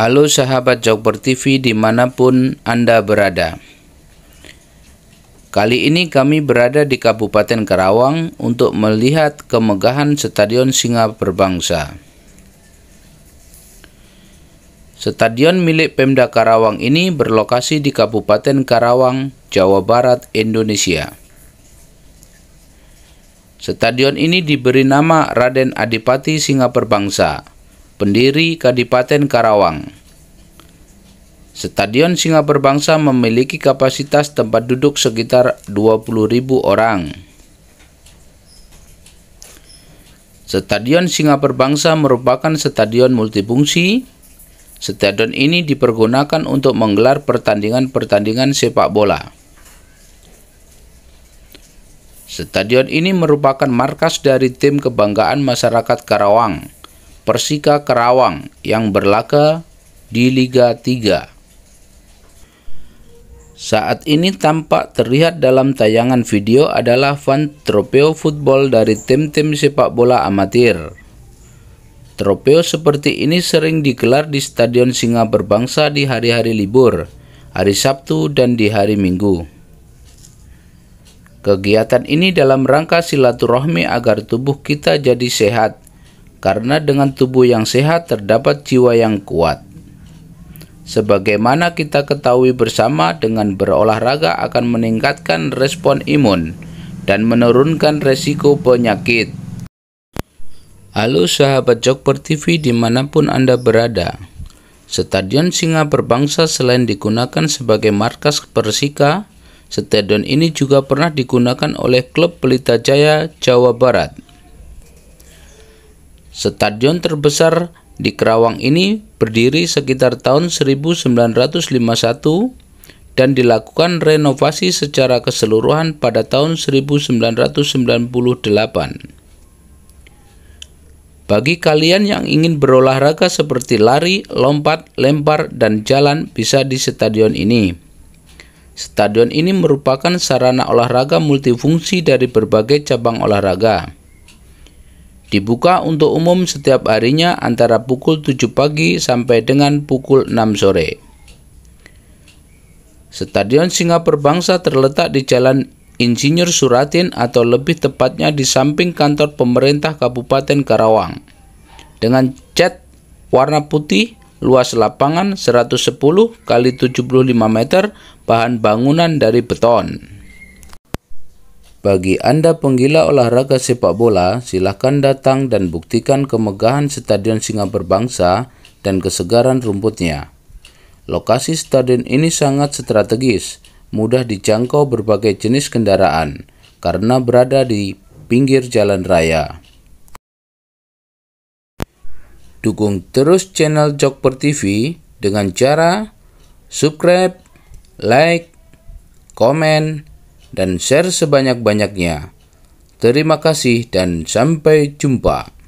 Halo sahabat Jogber TV dimanapun Anda berada Kali ini kami berada di Kabupaten Karawang untuk melihat kemegahan Stadion Singa Berbangsa Stadion milik Pemda Karawang ini berlokasi di Kabupaten Karawang, Jawa Barat, Indonesia. Stadion ini diberi nama Raden Adipati Singa Perbangsa pendiri Kadipaten Karawang. Stadion Singapura Bangsa memiliki kapasitas tempat duduk sekitar 20.000 orang. Stadion Singapura Bangsa merupakan stadion multifungsi. Stadion ini dipergunakan untuk menggelar pertandingan-pertandingan sepak bola. Stadion ini merupakan markas dari tim kebanggaan masyarakat Karawang Persika Karawang yang berlaga di Liga 3. Saat ini tampak terlihat dalam tayangan video adalah fan trofeo football dari tim-tim sepak bola amatir. Trofeo seperti ini sering digelar di Stadion Singa Berbangsa di hari-hari libur, hari Sabtu dan di hari Minggu. Kegiatan ini dalam rangka silaturahmi agar tubuh kita jadi sehat karena dengan tubuh yang sehat terdapat jiwa yang kuat. Sebagaimana kita ketahui bersama, dengan berolahraga akan meningkatkan respon imun dan menurunkan resiko penyakit. Halo sahabat Jokper TV dimanapun Anda berada. Stadion Singa Berbangsa selain digunakan sebagai markas Persika, stadion ini juga pernah digunakan oleh klub Pelita Jaya, Jawa Barat. Stadion terbesar di Kerawang ini berdiri sekitar tahun 1951 dan dilakukan renovasi secara keseluruhan pada tahun 1998. Bagi kalian yang ingin berolahraga seperti lari, lompat, lempar, dan jalan bisa di stadion ini. Stadion ini merupakan sarana olahraga multifungsi dari berbagai cabang olahraga. Dibuka untuk umum setiap harinya antara pukul 7 pagi sampai dengan pukul 6 sore. Stadion Singapura Bangsa terletak di Jalan Insinyur Suratin atau lebih tepatnya di samping kantor pemerintah Kabupaten Karawang. Dengan cat warna putih, luas lapangan 110 x 75 meter, bahan bangunan dari beton. Bagi Anda penggila olahraga sepak bola, silakan datang dan buktikan kemegahan Stadion Singapura Bangsa dan kesegaran rumputnya. Lokasi stadion ini sangat strategis, mudah dijangkau berbagai jenis kendaraan karena berada di pinggir jalan raya. Dukung terus channel Jokper TV dengan cara subscribe, like, komen, dan share sebanyak-banyaknya. Terima kasih dan sampai jumpa.